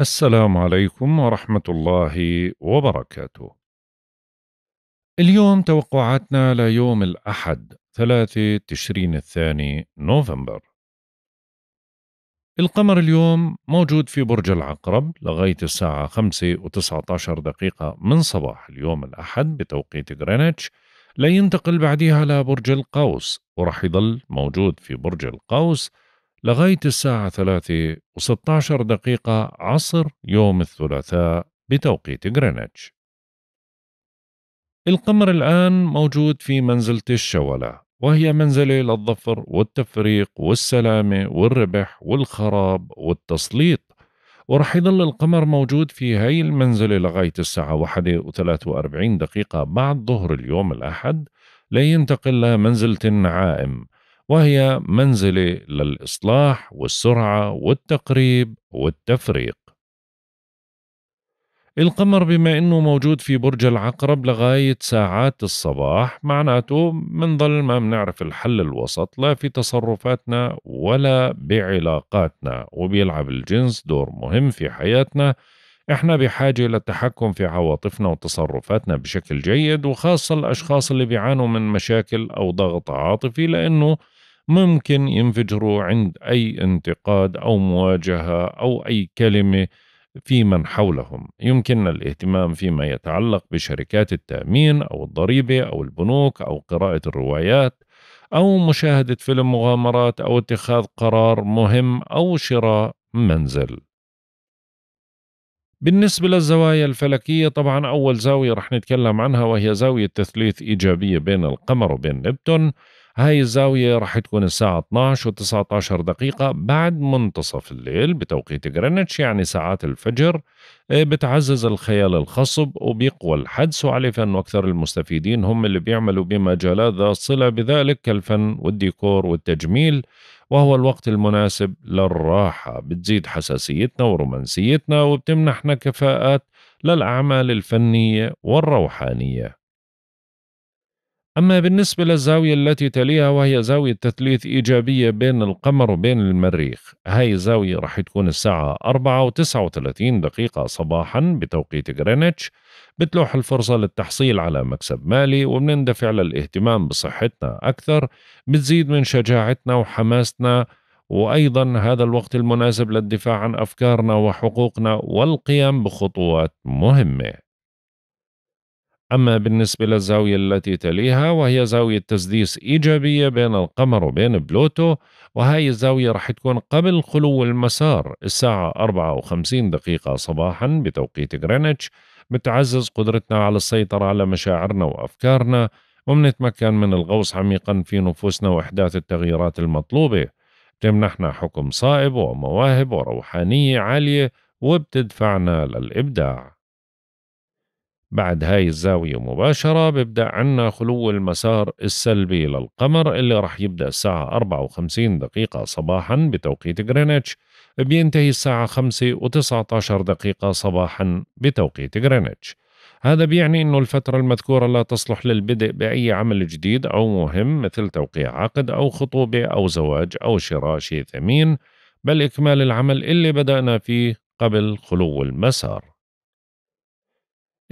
السلام عليكم ورحمة الله وبركاته. اليوم توقعاتنا ليوم الأحد 3 تشرين الثاني نوفمبر. القمر اليوم موجود في برج العقرب لغاية الساعة 5 و19 دقيقة من صباح اليوم الأحد بتوقيت غرينتش لينتقل بعدها لبرج القوس ورح يضل موجود في برج القوس لغاية الساعة ثلاثة و دقيقة عصر يوم الثلاثاء بتوقيت غرينتش. القمر الآن موجود في منزلة الشولة وهي منزلة للظفر والتفريق والسلامة والربح والخراب والتسليط ورح يضل القمر موجود في هاي المنزلة لغاية الساعة واحدة وثلاثة وأربعين دقيقة بعد ظهر اليوم الأحد لينتقل لمنزلة النعائم وهي منزلة للإصلاح والسرعة والتقريب والتفريق. القمر بما انه موجود في برج العقرب لغاية ساعات الصباح معناته منظل ما بنعرف الحل الوسط لا في تصرفاتنا ولا بعلاقاتنا وبيلعب الجنس دور مهم في حياتنا احنا بحاجة للتحكم في عواطفنا وتصرفاتنا بشكل جيد وخاصة الاشخاص اللي بيعانوا من مشاكل او ضغط عاطفي لانه ممكن ينفجروا عند أي انتقاد أو مواجهة أو أي كلمة في من حولهم يمكننا الاهتمام فيما يتعلق بشركات التأمين أو الضريبة أو البنوك أو قراءة الروايات أو مشاهدة فيلم مغامرات أو اتخاذ قرار مهم أو شراء منزل بالنسبة للزوايا الفلكية طبعا أول زاوية رح نتكلم عنها وهي زاوية تثليث إيجابية بين القمر وبين نبتون هاي الزاوية راح تكون الساعة 12 و19 دقيقة بعد منتصف الليل بتوقيت غرينتش يعني ساعات الفجر آه، بتعزز الخيال الخصب وبيقوى الحدس وعليه فن أكثر المستفيدين هم اللي بيعملوا بمجالات ذات صلة بذلك كالفن والديكور والتجميل وهو الوقت المناسب للراحة بتزيد حساسيتنا ورومانسيتنا وبتمنحنا كفاءات للأعمال الفنية والروحانية أما بالنسبة للزاوية التي تليها وهي زاوية تثليث إيجابية بين القمر وبين المريخ هاي الزاوية راح تكون الساعة 4 و 39 دقيقة صباحا بتوقيت غرينتش بتلوح الفرصة للتحصيل على مكسب مالي وبنندفع للاهتمام بصحتنا أكثر بتزيد من شجاعتنا وحماستنا وأيضا هذا الوقت المناسب للدفاع عن أفكارنا وحقوقنا والقيام بخطوات مهمة أما بالنسبة للزاوية التي تليها وهي زاوية تسديس إيجابية بين القمر وبين بلوتو وهاي الزاوية رح تكون قبل خلو المسار الساعة 54 دقيقة صباحا بتوقيت غرينتش بتعزز قدرتنا على السيطرة على مشاعرنا وأفكارنا ومنتمكن من الغوص عميقا في نفوسنا وإحداث التغييرات المطلوبة تمنحنا حكم صائب ومواهب وروحانية عالية وبتدفعنا للإبداع بعد هاي الزاوية مباشرة بيبدأ عنا خلو المسار السلبي للقمر اللي رح يبدأ الساعة 54 دقيقة صباحا بتوقيت غرينتش بينتهي الساعة 5 و19 دقيقة صباحا بتوقيت غرينتش هذا بيعني أنه الفترة المذكورة لا تصلح للبدء بأي عمل جديد أو مهم مثل توقيع عقد أو خطوبة أو زواج أو شراء شيء ثمين بل إكمال العمل اللي بدأنا فيه قبل خلو المسار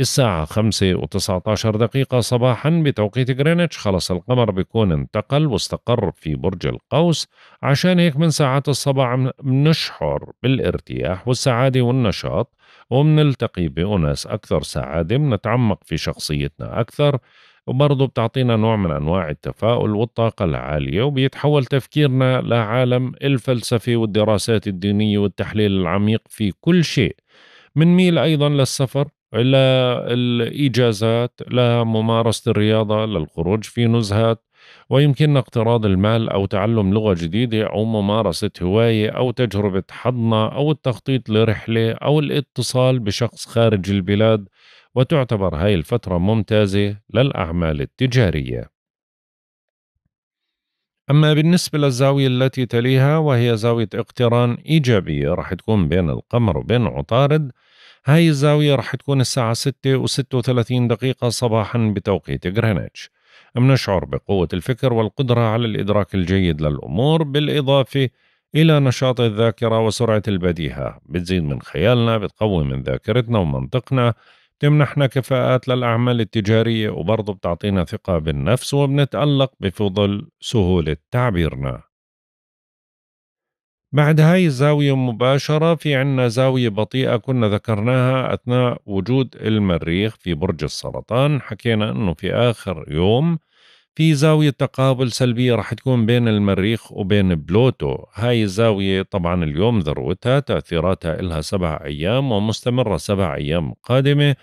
الساعة خمسة وتسعة عشر دقيقة صباحا بتوقيت غرينتش خلص القمر بيكون انتقل واستقر في برج القوس عشان هيك من ساعات الصباح بنشعر بالارتياح والسعادة والنشاط وبنلتقي بأناس أكثر سعادة بنتعمق في شخصيتنا أكثر وبرضه بتعطينا نوع من أنواع التفاؤل والطاقة العالية وبيتحول تفكيرنا لعالم الفلسفة والدراسات الدينية والتحليل العميق في كل شيء ميل أيضا للسفر الإجازات لممارسة الرياضة للخروج في نزهات ويمكننا اقتراض المال أو تعلم لغة جديدة أو ممارسة هواية أو تجربة حضنة أو التخطيط لرحلة أو الاتصال بشخص خارج البلاد وتعتبر هاي الفترة ممتازة للأعمال التجارية أما بالنسبة للزاوية التي تليها وهي زاوية اقتران إيجابية راح تكون بين القمر وبين عطارد هاي الزاوية رح تكون الساعة 6 و 36 دقيقة صباحا بتوقيت غرينتش منشعر بقوة الفكر والقدرة على الإدراك الجيد للأمور بالإضافة إلى نشاط الذاكرة وسرعة البديهة بتزيد من خيالنا بتقوي من ذاكرتنا ومنطقنا تمنحنا كفاءات للأعمال التجارية وبرضه بتعطينا ثقة بالنفس وبنتألق بفضل سهولة تعبيرنا بعد هاي الزاوية مباشرة في عنا زاوية بطيئة كنا ذكرناها أثناء وجود المريخ في برج السرطان حكينا أنه في آخر يوم في زاوية تقابل سلبية راح تكون بين المريخ وبين بلوتو هاي الزاوية طبعا اليوم ذروتها تأثيراتها إلها سبع أيام ومستمرة سبع أيام قادمة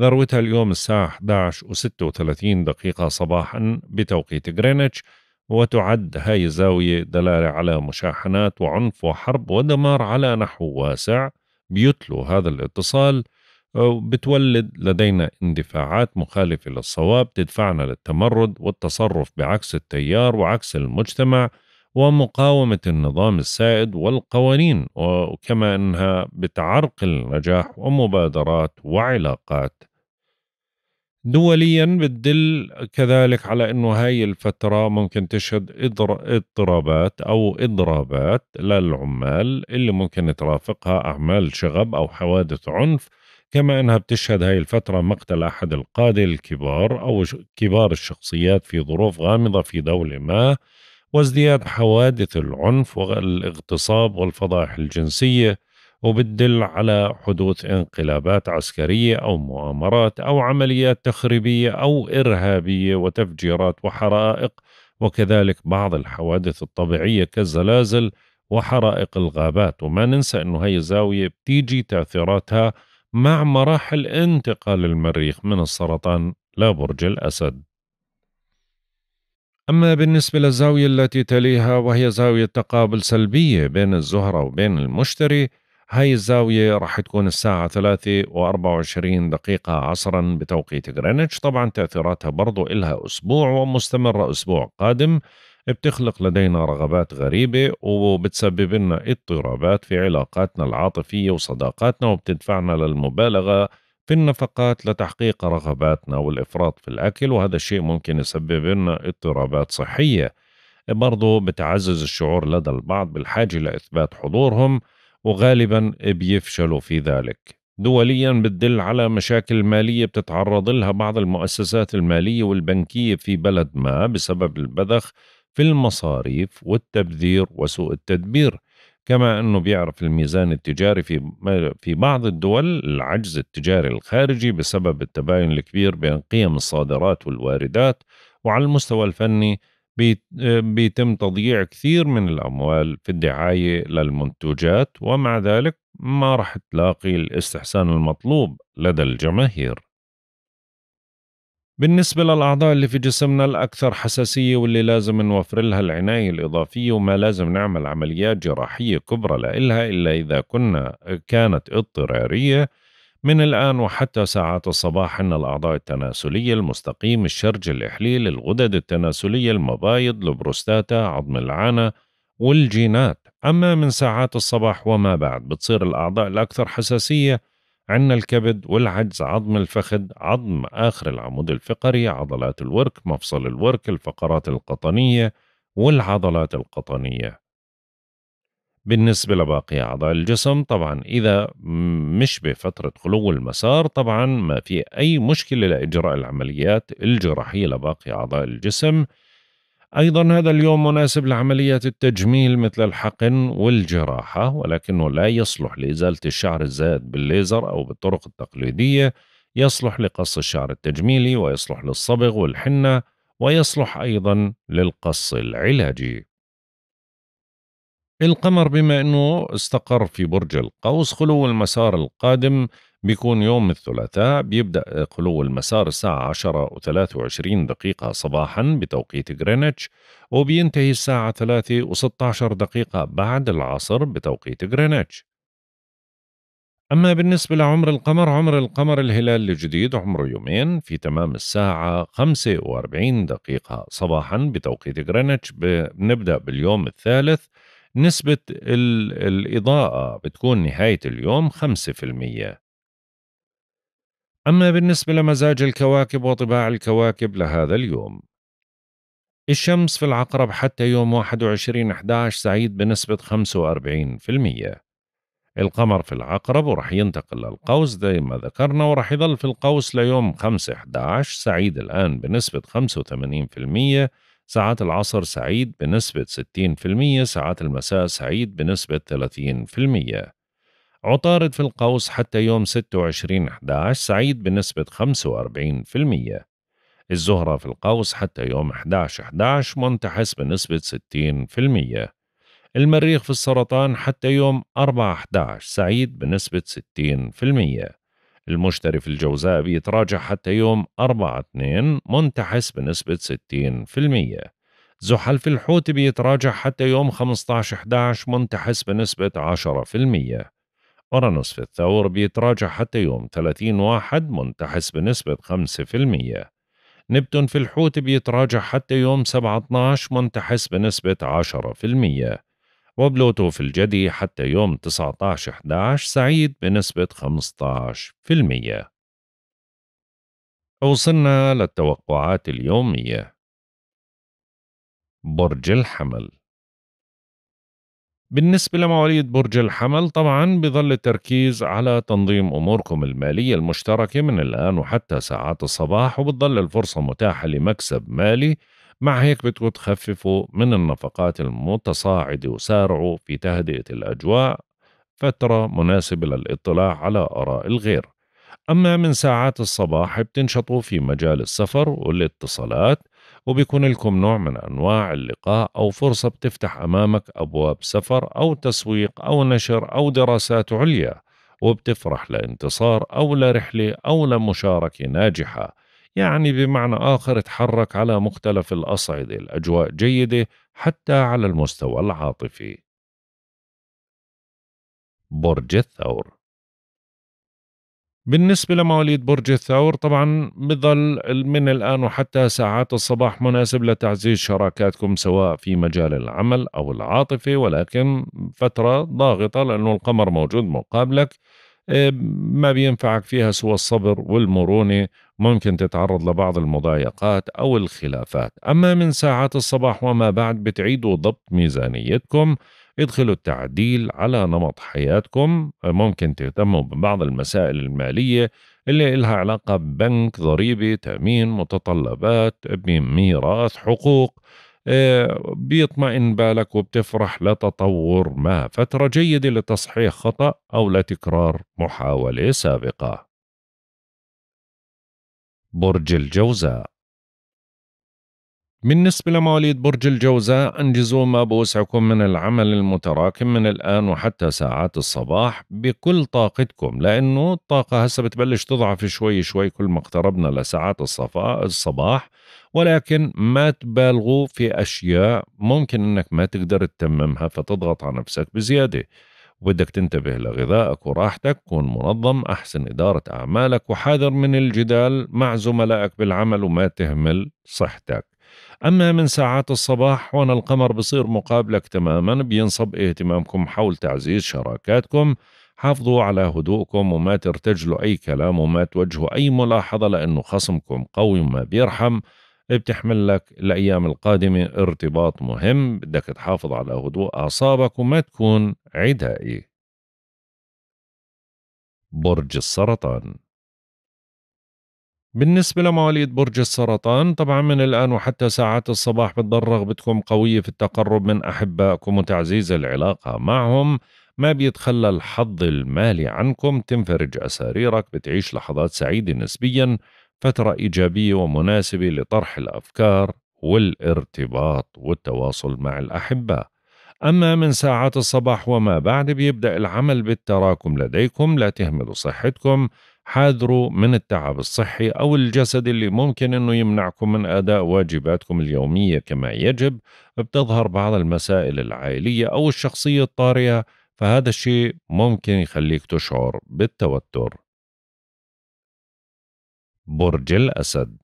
ذروتها اليوم الساعة 11 و36 دقيقة صباحا بتوقيت غرينتش وتعد هاي الزاوية دلالة على مشاحنات وعنف وحرب ودمار على نحو واسع بيتلو هذا الاتصال آه، بتولد لدينا اندفاعات مخالفة للصواب تدفعنا للتمرد والتصرف بعكس التيار وعكس المجتمع ومقاومة النظام السائد والقوانين وكما أنها بتعرقل نجاح ومبادرات وعلاقات دوليا بتدل كذلك على انه هاي الفتره ممكن تشهد اضطرابات او اضرابات للعمال اللي ممكن ترافقها اعمال شغب او حوادث عنف كما انها بتشهد هاي الفتره مقتل احد القاده الكبار او كبار الشخصيات في ظروف غامضه في دوله ما وازدياد حوادث العنف والاغتصاب والفضائح الجنسيه وبتدل على حدوث انقلابات عسكرية أو مؤامرات أو عمليات تخريبية أو إرهابية وتفجيرات وحرائق وكذلك بعض الحوادث الطبيعية كالزلازل وحرائق الغابات وما ننسى أنه هي الزاوية بتيجي تأثيراتها مع مراحل انتقال المريخ من السرطان لبرج الأسد أما بالنسبة للزاوية التي تليها وهي زاوية تقابل سلبية بين الزهرة وبين المشتري هاي الزاوية راح تكون الساعة 3 و24 دقيقة عصرا بتوقيت غرينتش طبعا تأثيراتها برضو إلها أسبوع ومستمرة أسبوع قادم بتخلق لدينا رغبات غريبة وبتسبب لنا اضطرابات في علاقاتنا العاطفية وصداقاتنا وبتدفعنا للمبالغة في النفقات لتحقيق رغباتنا والإفراط في الأكل وهذا الشيء ممكن يسبب لنا اضطرابات صحية برضو بتعزز الشعور لدى البعض بالحاجة لإثبات حضورهم وغالبا بيفشلوا في ذلك دوليا بتدل على مشاكل مالية بتتعرض لها بعض المؤسسات المالية والبنكية في بلد ما بسبب البذخ في المصاريف والتبذير وسوء التدبير كما أنه بيعرف الميزان التجاري في, في بعض الدول العجز التجاري الخارجي بسبب التباين الكبير بين قيم الصادرات والواردات وعلى المستوى الفني بيتم تضييع كثير من الأموال في الدعاية للمنتوجات ومع ذلك ما راح تلاقي الاستحسان المطلوب لدى الجماهير بالنسبة للأعضاء اللي في جسمنا الأكثر حساسية واللي لازم نوفر لها العناية الإضافية وما لازم نعمل عمليات جراحية كبرى لإلها إلا إذا كنا كانت اضطرارية من الآن وحتى ساعات الصباح إن الأعضاء التناسلية المستقيم الشرج الإحليل الغدد التناسلية المبايض البروستاتا عظم العانة والجينات أما من ساعات الصباح وما بعد بتصير الأعضاء الأكثر حساسية عندنا الكبد والعجز عظم الفخذ عظم آخر العمود الفقري عضلات الورك مفصل الورك الفقرات القطنية والعضلات القطنية بالنسبة لباقي أعضاء الجسم طبعا إذا مش بفترة خلو المسار طبعا ما في أي مشكلة لإجراء العمليات الجراحية لباقي أعضاء الجسم أيضا هذا اليوم مناسب لعمليات التجميل مثل الحقن والجراحة ولكنه لا يصلح لإزالة الشعر الزائد بالليزر أو بالطرق التقليدية يصلح لقص الشعر التجميلي ويصلح للصبغ والحنة ويصلح أيضا للقص العلاجي القمر بما أنه استقر في برج القوس خلو المسار القادم بيكون يوم الثلاثاء بيبدأ خلو المسار الساعة 10 و23 دقيقة صباحا بتوقيت غرينتش وبينتهي الساعة 3 و16 دقيقة بعد العصر بتوقيت غرينتش أما بالنسبة لعمر القمر عمر القمر الهلال الجديد عمره يومين في تمام الساعة 45 دقيقة صباحا بتوقيت غرينتش بنبدأ باليوم الثالث نسبة الإضاءة بتكون نهاية اليوم 5% أما بالنسبة لمزاج الكواكب وطباع الكواكب لهذا اليوم الشمس في العقرب حتى يوم 21/11 سعيد بنسبة 45% القمر في العقرب ورح ينتقل للقوس زي ما ذكرنا ورح يظل في القوس ليوم 5/11 سعيد الآن بنسبة ساعات العصر سعيد بنسبة 60% ساعات المساء سعيد بنسبة 30% عطارد في القوس حتى يوم 26 11 سعيد بنسبة 45% الزهرة في القوس حتى يوم 11 11 منتحس بنسبة 60% المريخ في السرطان حتى يوم 4 11 سعيد بنسبة 60% المشتري في الجوزاء بيتراجع حتى يوم 4/2 منتحس بنسبة 60%. زحل في الحوت بيتراجع حتى يوم 15/11 منتحس بنسبة 10%. أورانوس في الثور بيتراجع حتى يوم 30 واحد منتحس بنسبة 5%. نبتون في الحوت بيتراجع حتى يوم 7/12 منتحس بنسبة 10%. وبلوتو في الجدي حتى يوم 19/11 سعيد بنسبة 15%. وصلنا للتوقعات اليومية برج الحمل بالنسبة لمواليد برج الحمل طبعا بظل التركيز على تنظيم أموركم المالية المشتركة من الآن وحتى ساعات الصباح وبتظل الفرصة متاحة لمكسب مالي مع هيك بدكم تخففوا من النفقات المتصاعدة وسارعوا في تهدئة الأجواء فترة مناسبة للاطلاع على آراء الغير أما من ساعات الصباح بتنشطوا في مجال السفر والاتصالات وبيكون لكم نوع من أنواع اللقاء أو فرصة بتفتح أمامك أبواب سفر أو تسويق أو نشر أو دراسات عليا وبتفرح لانتصار أو لرحلة أو لمشاركة ناجحة يعني بمعنى آخر تحرك على مختلف الأصعدة الأجواء جيدة حتى على المستوى العاطفي برج الثور بالنسبة لمواليد برج الثور طبعا بظل من الآن وحتى ساعات الصباح مناسب لتعزيز شراكاتكم سواء في مجال العمل أو العاطفة ولكن فترة ضاغطة لأنه القمر موجود مقابلك آه، ما بينفعك فيها سوى الصبر والمرونة ممكن تتعرض لبعض المضايقات أو الخلافات أما من ساعات الصباح وما بعد بتعيدوا ضبط ميزانيتكم ادخلوا التعديل على نمط حياتكم آه، ممكن تهتموا ببعض المسائل المالية اللي إلها علاقة ببنك ضريبة تأمين متطلبات ميراث حقوق آه، بيطمئن بالك وبتفرح لتطور ما فترة جيدة لتصحيح خطأ أو لتكرار محاولة سابقة برج الجوزاء بالنسبة لمواليد برج الجوزاء أنجزوا ما بوسعكم من العمل المتراكم من الآن وحتى ساعات الصباح بكل طاقتكم لأنه الطاقة هسه بتبلش تضعف شوي شوي كل ما اقتربنا لساعات الصباح ولكن ما تبالغوا في أشياء ممكن أنك ما تقدر تتممها فتضغط على نفسك بزيادة وبدك تنتبه لغذائك وراحتك كن منظم أحسن إدارة أعمالك وحاذر من الجدال مع زملائك بالعمل وما تهمل صحتك أما من ساعات الصباح وأنا القمر بصير مقابلك تماما بينصب اهتمامكم حول تعزيز شراكاتكم حافظوا على هدوءكم وما ترتجلوا أي كلام وما توجهوا أي ملاحظة لأنه خصمكم قوي وما بيرحم بتحمل لك الأيام القادمة ارتباط مهم بدك تحافظ على هدوء أعصابك وما تكون عدائي برج السرطان بالنسبة لمواليد برج السرطان طبعا من الآن وحتى ساعات الصباح بتضل رغبتكم قوية في التقرب من أحبائكم وتعزيز العلاقة معهم ما بيتخلى الحظ المالي عنكم تنفرج أساريرك بتعيش لحظات سعيدة نسبيا فترة إيجابية ومناسبة لطرح الأفكار والارتباط والتواصل مع الأحباء أما من ساعات الصباح وما بعد بيبدأ العمل بالتراكم لديكم لا تهملوا صحتكم حاذروا من التعب الصحي أو الجسدي اللي ممكن أنه يمنعكم من أداء واجباتكم اليومية كما يجب بتظهر بعض المسائل العائلية أو الشخصية الطارئة فهذا الشيء ممكن يخليك تشعر بالتوتر برج الأسد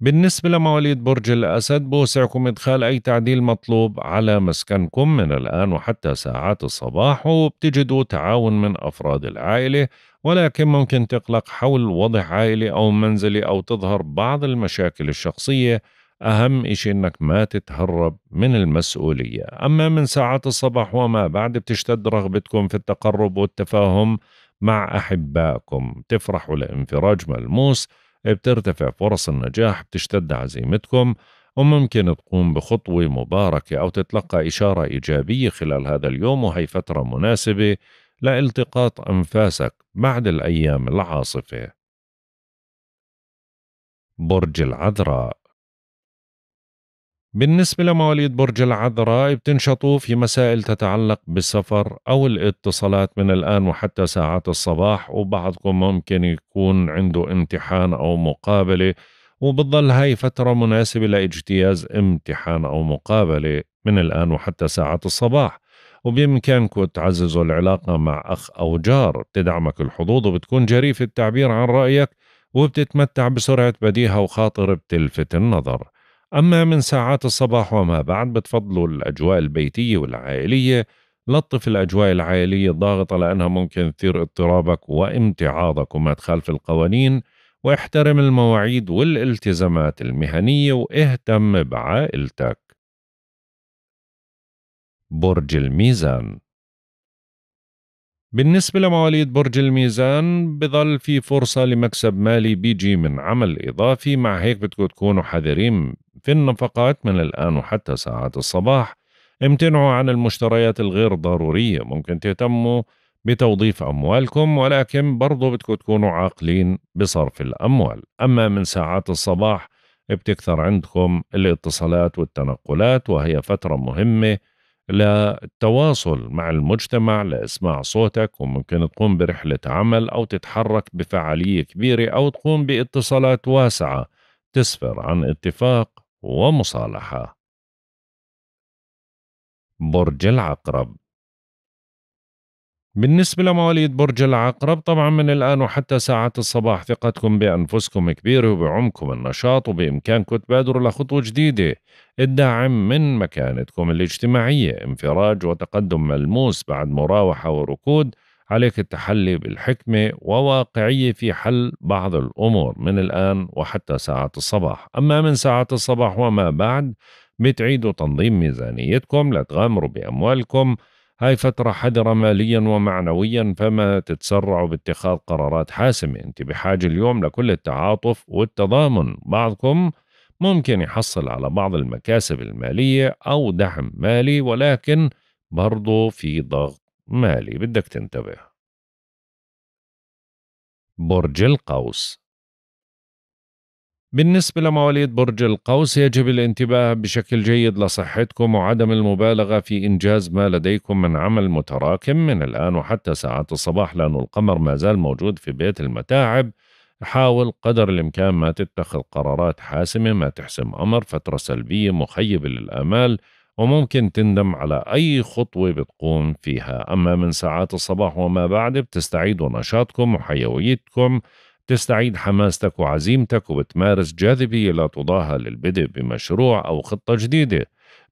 بالنسبة لمواليد برج الأسد بوسعكم إدخال أي تعديل مطلوب على مسكنكم من الآن وحتى ساعات الصباح وبتجدوا تعاون من أفراد العائلة ولكن ممكن تقلق حول وضع عائلي أو منزلي أو تظهر بعض المشاكل الشخصية أهم إشي إنك ما تتهرب من المسؤولية أما من ساعات الصباح وما بعد بتشتد رغبتكم في التقرب والتفاهم مع أحبائكم تفرحوا لانفراج ملموس بترتفع فرص النجاح بتشتد عزيمتكم وممكن تقوم بخطوة مباركة أو تتلقى إشارة إيجابية خلال هذا اليوم وهي فترة مناسبة لالتقاط أنفاسك بعد الأيام العاصفة برج العذراء بالنسبة لمواليد برج العذراء بتنشطوا في مسائل تتعلق بالسفر أو الاتصالات من الآن وحتى ساعات الصباح وبعضكم ممكن يكون عنده امتحان أو مقابلة وبتضل هاي فترة مناسبة لاجتياز امتحان أو مقابلة من الآن وحتى ساعات الصباح وبإمكانكم تعززوا العلاقة مع أخ أو جار بتدعمك الحظوظ وبتكون جريف التعبير عن رأيك وبتتمتع بسرعة بديهة وخاطر بتلفت النظر أما من ساعات الصباح وما بعد بتفضلوا الأجواء البيتية والعائلية لطف الأجواء العائلية الضاغطة لأنها ممكن تثير اضطرابك وامتعاضك وما تخالف القوانين واحترم المواعيد والالتزامات المهنية واهتم بعائلتك برج الميزان بالنسبة لمواليد برج الميزان بظل في فرصة لمكسب مالي بيجي من عمل إضافي مع هيك بدكم تكونوا حذرين في النفقات من الآن وحتى ساعات الصباح امتنعوا عن المشتريات الغير ضرورية ممكن تهتموا بتوظيف أموالكم ولكن برضو بدكم تكونوا عاقلين بصرف الأموال أما من ساعات الصباح بتكثر عندكم الاتصالات والتنقلات وهي فترة مهمة للتواصل مع المجتمع لإسماع صوتك وممكن تقوم برحلة عمل أو تتحرك بفعالية كبيرة أو تقوم باتصالات واسعة تسفر عن اتفاق ومصالحة برج العقرب بالنسبة لمواليد برج العقرب طبعا من الآن وحتى ساعات الصباح ثقتكم بأنفسكم كبيرة وبعمقكم النشاط وبإمكانكم تبادروا لخطوة جديدة الدعم من مكانتكم الاجتماعية انفراج وتقدم ملموس بعد مراوحة وركود عليك التحلي بالحكمة وواقعية في حل بعض الأمور من الآن وحتى ساعة الصباح أما من ساعة الصباح وما بعد بتعيدوا تنظيم ميزانيتكم لتغامروا بأموالكم هاي فترة حذرة ماليا ومعنويا فما تتسرعوا باتخاذ قرارات حاسمة انت بحاجة اليوم لكل التعاطف والتضامن بعضكم ممكن يحصل على بعض المكاسب المالية أو دعم مالي ولكن برضو في ضغط مالي بدك تنتبه برج القوس بالنسبة لمواليد برج القوس يجب الانتباه بشكل جيد لصحتكم وعدم المبالغة في إنجاز ما لديكم من عمل متراكم من الآن وحتى ساعات الصباح لأن القمر ما زال موجود في بيت المتاعب حاول قدر الإمكان ما تتخذ قرارات حاسمة ما تحسم أمر فترة سلبية مخيبة للآمال وممكن تندم على أي خطوة بتقوم فيها أما من ساعات الصباح وما بعد بتستعيدوا نشاطكم وحيويتكم تستعيد حماستك وعزيمتك وبتمارس جاذبية لا تضاهى للبدء بمشروع أو خطة جديدة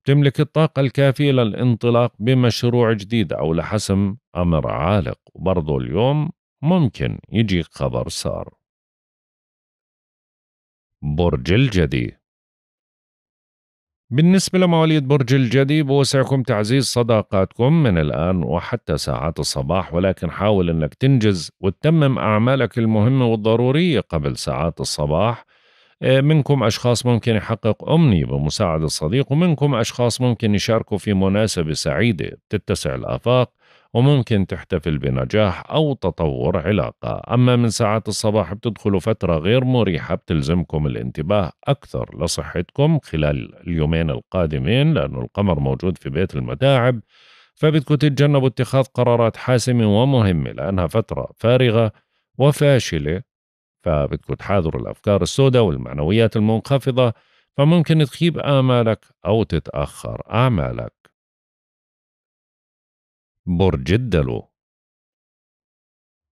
تملك الطاقة الكافية للانطلاق بمشروع جديد أو لحسم أمر عالق وبرضه اليوم ممكن يجيك خبر سار برج الجدي بالنسبة لمواليد برج الجدي بوسعكم تعزيز صداقاتكم من الآن وحتى ساعات الصباح ولكن حاول أنك تنجز وتتمم أعمالك المهمة والضرورية قبل ساعات الصباح آه، منكم أشخاص ممكن يحقق أمنية بمساعدة صديق ومنكم أشخاص ممكن يشاركوا في مناسبة سعيدة تتسع الآفاق وممكن تحتفل بنجاح أو تطور علاقة أما من ساعات الصباح بتدخلوا فترة غير مريحة بتلزمكم الانتباه أكثر لصحتكم خلال اليومين القادمين لأنه القمر موجود في بيت المتاعب فبدكم تتجنبوا اتخاذ قرارات حاسمة ومهمة لأنها فترة فارغة وفاشلة فبدكم تحاذروا الأفكار السوداء والمعنويات المنخفضة فممكن تخيب آمالك أو تتأخر أعمالك برج الدلو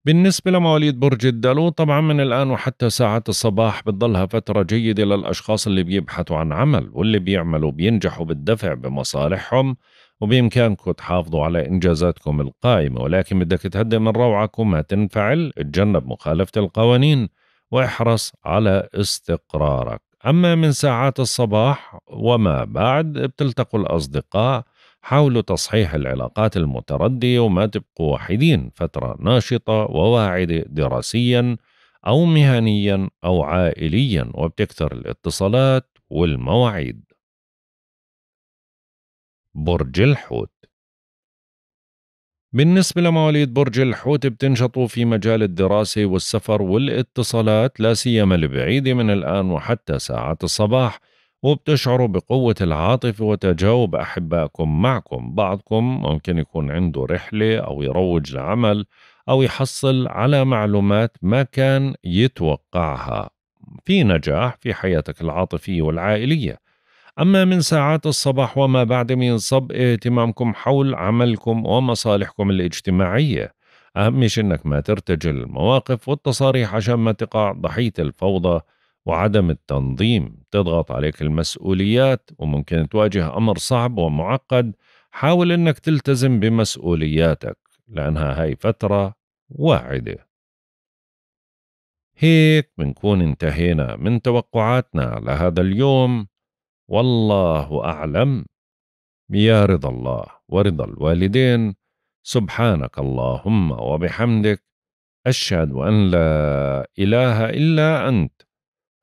بالنسبة لمواليد برج الدلو طبعا من الآن وحتى ساعات الصباح بتضلها فترة جيدة للأشخاص اللي بيبحثوا عن عمل واللي بيعملوا بينجحوا بالدفع بمصالحهم وبإمكانكم تحافظوا على إنجازاتكم القائمة ولكن بدك تهدئ من روعك وما تنفعل اتجنب مخالفة القوانين واحرص على استقرارك أما من ساعات الصباح وما بعد بتلتقوا الأصدقاء حاولوا تصحيح العلاقات المتردية وما تبقوا وحيدين فترة ناشطة وواعدة دراسيا أو مهنيا أو عائليا وبتكثر الاتصالات والمواعيد برج الحوت بالنسبة لمواليد برج الحوت بتنشطوا في مجال الدراسة والسفر والاتصالات لا سيما البعيدة من الآن وحتى ساعات الصباح وبتشعروا بقوة العاطفة وتجاوب أحبائكم معكم بعضكم ممكن يكون عنده رحلة أو يروج لعمل أو يحصل على معلومات ما كان يتوقعها في نجاح في حياتك العاطفية والعائلية أما من ساعات الصباح وما بعد صب اهتمامكم حول عملكم ومصالحكم الاجتماعية أهم شيء إنك ما ترتجل المواقف والتصاريح عشان ما تقع ضحية الفوضى وعدم التنظيم تضغط عليك المسؤوليات وممكن تواجه أمر صعب ومعقد حاول أنك تلتزم بمسؤولياتك لأنها هاي فترة واعدة هيك بنكون انتهينا من توقعاتنا لهذا اليوم والله أعلم يا رضا الله ورضا الوالدين سبحانك اللهم وبحمدك أشهد أن لا إله إلا أنت